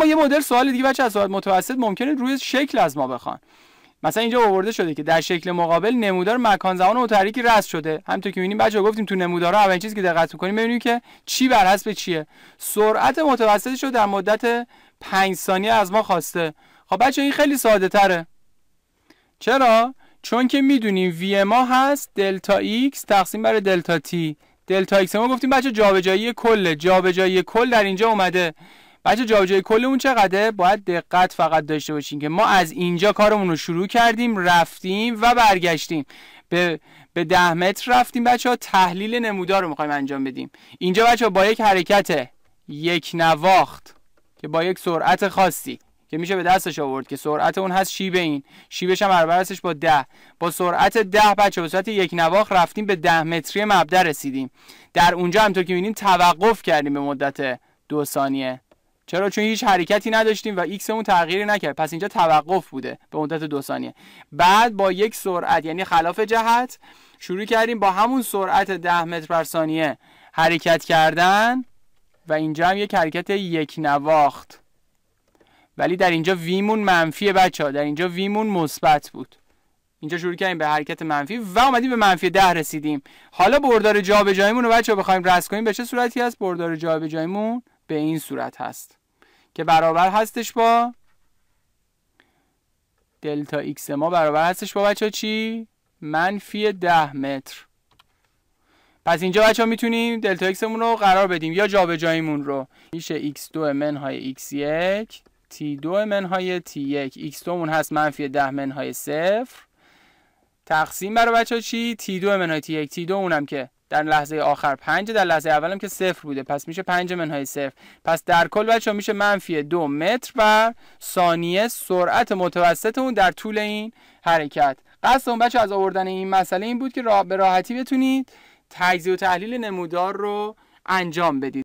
اما یه مدل سوال دیگه بچه از سوال متوسط ممکنه روی شکل از ما بخوان مثلا اینجا آورده شده که در شکل مقابل نمودار مکان زمان و رسم شده همونطور که می‌بینیم بچه‌ها گفتیم تو نمودارها اولین چیزی که دقت می‌کنیم می‌بینیم که چی بر حسب چیه سرعت متوسطش رو در مدت 5 ثانیه از ما خواسته خب بچه این خیلی ساده تره چرا چون که میدونیم وی ما هست دلتا ایکس تقسیم بر دلتا تی دلتا ایکس ما گفتیم بچه جابجایی کل جابجایی کل در اینجا اومده بچه جای کل اون چقدره باید دقت فقط داشته باشین که ما از اینجا کارمون رو شروع کردیم رفتیم و برگشتیم به به ده متر رفتیم بچه ها تحلیل نمودار رو میخوایم انجام بدیم اینجا بچه ها با یک حرکت یک نواخت که با یک سرعت خاصی که میشه به دستش آورد که سرعت اون هست شیب این شیبش هم برابر هستش با ده با سرعت ده بچه به صورت یک نواخت رفتیم به ده متری مبدا رسیدیم در اونجا همطور که میبینیم توقف کردیم به مدت دو ثانیه چرا چون هیچ حرکتی نداشتیم و ایکس اون تغییری نکرد پس اینجا توقف بوده به مدت دو ثانیه بعد با یک سرعت یعنی خلاف جهت شروع کردیم با همون سرعت 10 متر بر ثانیه حرکت کردن و اینجا هم یک حرکت یک نواخت ولی در اینجا ویمون منفی بچه ها در اینجا ویمون مثبت بود اینجا شروع کردیم به حرکت منفی و اومدیم به منفی ده رسیدیم حالا بردار جابجاییمون رو بچه بخوایم رسم کنیم به چه صورتی هست بردار جابجاییمون به این صورت هست که برابر هستش با دلتا ایکس ما برابر هستش با بچه چی؟ منفی 10 متر پس اینجا بچه ها میتونیم دلتا ایکس رو قرار بدیم یا جا به جاییمون رو میشه x2 منهای x1 t2 منهای t1 x2 مون هست منفی 10 منهای صفر تقسیم برای بچه ها چی؟ t2 منهای t1 t2 مون هم که در لحظه آخر 5 در لحظه اولم که صفر بوده پس میشه 5 منهای صفر پس در کل بچه میشه منفی دو متر بر ثانیه سرعت متوسط اون در طول این حرکت قصد اون بچه از آوردن این مسئله این بود که را به راحتی بتونید تجزیه و تحلیل نمودار رو انجام بدید